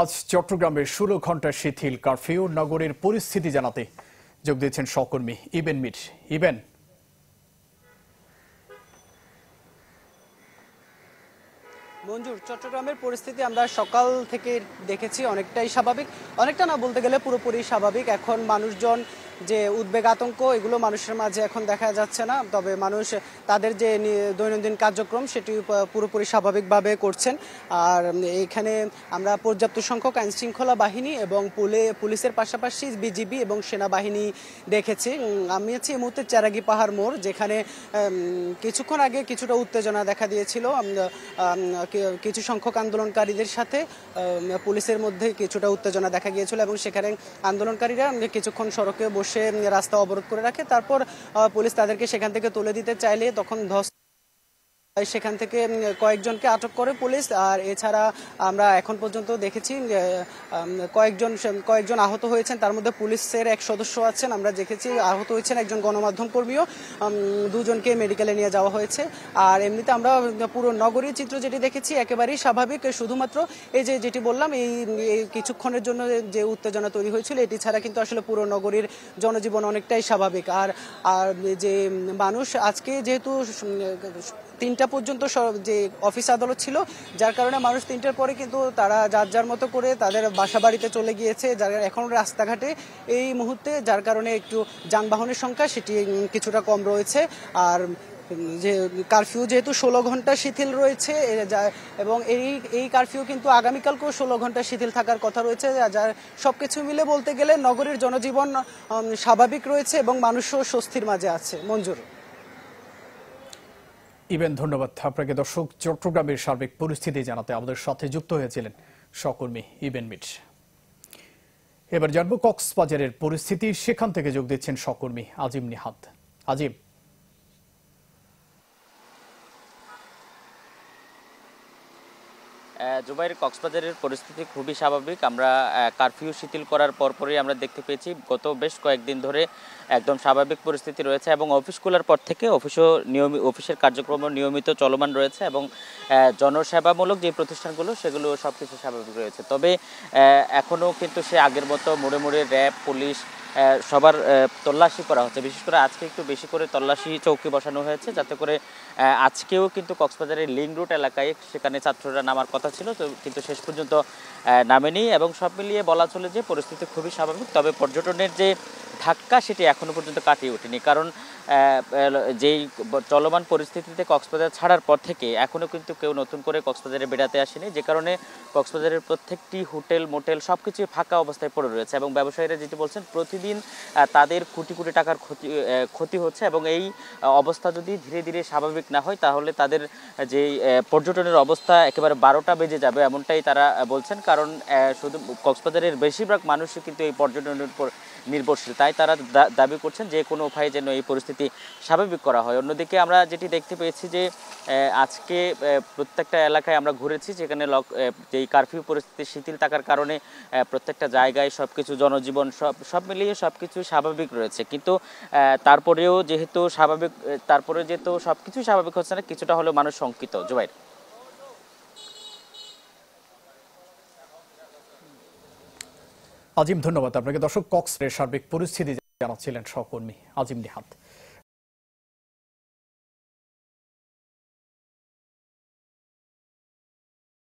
আজ চট্টগ্রামে ষোলো ঘন্টা শিথিল কারফিউ নগরের পরিস্থিতি জানাতে যোগ দিয়েছেন সহকর্মী ইবেন মির ইবেন মঞ্জুর চট্টগ্রামের পরিস্থিতি আমরা সকাল থেকে দেখেছি অনেকটাই স্বাভাবিক অনেকটা না বলতে গেলে পুরোপুরি স্বাভাবিক এখন মানুষজন যে উদ্বেগ আতঙ্ক এগুলো মানুষের মাঝে এখন দেখা যাচ্ছে না তবে মানুষ তাদের যে দৈনন্দিন কার্যক্রম সেটি পুরোপুরি স্বাভাবিকভাবে করছেন আর এখানে আমরা পর্যাপ্ত সংখ্যক আইন শৃঙ্খলা বাহিনী এবং পুলে পুলিশের পাশাপাশি বিজিবি এবং সেনাবাহিনী দেখেছি আমি আছি এই মুহূর্তে চারাগি পাহাড় মোড় যেখানে কিছুক্ষণ আগে কিছুটা উত্তেজনা দেখা দিয়েছিল কিছু সংখ্যক আন্দোলনকারীদের সাথে পুলিশের মধ্যে কিছুটা উত্তেজনা দেখা গিয়েছিল এবং সেখানে আন্দোলনকারীরা কিছুক্ষণ সড়কে বসে বসে রাস্তা অবরোধ করে রাখে তারপর পুলিশ তাদেরকে সেখান থেকে তুলে দিতে চাইলে তখন ধস সেখান থেকে কয়েকজনকে আটক করে পুলিশ আর এছাড়া আমরা এখন পর্যন্ত দেখেছি কয়েকজন কয়েকজন আহত হয়েছেন তার মধ্যে পুলিশের এক সদস্য আছেন আমরা দেখেছি আহত হয়েছেন একজন গণমাধ্যম কর্মীও দুজনকে মেডিকেলে নিয়ে যাওয়া হয়েছে আর এমনিতে আমরা পুরো নগরীর চিত্র যেটি দেখেছি একেবারেই স্বাভাবিক শুধুমাত্র এই যে যেটি বললাম এই কিছুক্ষণের জন্য যে উত্তেজনা তৈরি হয়েছিল এটি ছাড়া কিন্তু আসলে পুরো নগরীর জনজীবন অনেকটাই স্বাভাবিক আর আর যে মানুষ আজকে যেহেতু তিনটা পর্যন্ত যে অফিস আদালত ছিল যার কারণে মানুষ তিনটার পরে কিন্তু তারা যার যার মতো করে তাদের বাসা বাড়িতে চলে গিয়েছে যার এখন রাস্তাঘাটে এই মুহূর্তে যার কারণে একটু যানবাহনের সংখ্যা সেটি কিছুটা কম রয়েছে আর যে কারফিউ যেহেতু ষোলো ঘন্টা শিথিল রয়েছে এবং এই এই কারফিউ কিন্তু আগামীকালকেও ষোলো ঘন্টা শিথিল থাকার কথা রয়েছে যার সব কিছু মিলে বলতে গেলে নগরের জনজীবন স্বাভাবিক রয়েছে এবং মানুষও স্বস্তির মাঝে আছে মঞ্জুর ইবেন ধন্যবাদ আপনাকে দর্শক চট্টগ্রামের সার্বিক পরিস্থিতি জানাতে আমাদের সাথে যুক্ত হয়েছিলেন সহকর্মী ইবেন মিট এবার জানবো কক্সবাজারের পরিস্থিতি সেখান থেকে যোগ দিচ্ছেন সহকর্মী আজিম নিহাত আজিম জুবাইর কক্সবাজারের পরিস্থিতি খুবই স্বাভাবিক আমরা কারফিউ শিথিল করার পরপরই আমরা দেখতে পেয়েছি গত বেশ কয়েকদিন ধরে একদম স্বাভাবিক পরিস্থিতি রয়েছে এবং অফিস খোলার পর থেকে অফিসও নিয়মিত অফিসের কার্যক্রম নিয়মিত চলমান রয়েছে এবং জনসেবামূলক যে প্রতিষ্ঠানগুলো সেগুলো সব কিছু স্বাভাবিক রয়েছে তবে এখনও কিন্তু সে আগের মতো মোড়ে মোড়ে র্যাব পুলিশ সবার তল্লাশি করা হচ্ছে বিশেষ করে আজকে একটু বেশি করে তল্লাশি চৌকি বসানো হয়েছে যাতে করে আজকেও কিন্তু কক্সবাজারের লিং রুট এলাকায় সেখানে ছাত্ররা নামার কথা ছিল তো কিন্তু শেষ পর্যন্ত নামেনি এবং সব মিলিয়ে বলা চলে যে পরিস্থিতি খুবই স্বাভাবিক তবে পর্যটনের যে ধাক্কা সেটি এখনও পর্যন্ত কাটিয়ে ওঠেনি কারণ যেই চলমান পরিস্থিতিতে কক্সবাজার ছাড়ার পর থেকে এখনও কিন্তু কেউ নতুন করে কক্সবাজারে বেড়াতে আসেনি যে কারণে কক্সবাজারের প্রত্যেকটি হোটেল মোটেল সব কিছুই ফাঁকা অবস্থায় পড়ে রয়েছে এবং ব্যবসায়ীরা যেটি বলছেন প্রতিদিন তাদের কোটি কোটি টাকার ক্ষতি ক্ষতি হচ্ছে এবং এই অবস্থা যদি ধীরে ধীরে স্বাভাবিক না হয় তাহলে তাদের যে পর্যটনের অবস্থা একেবারে বারোটা বেজে যাবে এমনটাই তারা বলছেন কারণ শুধু কক্সবাজারের বেশিরভাগ মানুষই কিন্তু এই পর্যটনের উপর নির্ভরশীল তাই তারা দাবি করছেন যে কোনো উপায়ে যেন এই পরিস্থিতি পরিস্থিতি স্বাভাবিক করা হয় অন্যদিকে আমরা যেটি দেখতে পেয়েছি যে আজকে প্রত্যেকটা এলাকায় আমরা ঘুরেছি যেখানে লক যেই কারফিউ পরিস্থিতি শিথিল থাকার কারণে প্রত্যেকটা জায়গায় সব কিছু জনজীবন সব সব মিলিয়ে সব কিছু স্বাভাবিক রয়েছে কিন্তু তারপরেও যেহেতু স্বাভাবিক তারপরে যেহেতু সব কিছু স্বাভাবিক হচ্ছে না কিছুটা হলেও মানুষ শঙ্কিত জুবাইর আজিম ধন্যবাদ আপনাকে দর্শক কক্সের সার্বিক পরিস্থিতি জানাচ্ছিলেন সহকর্মী আজিম নিহাত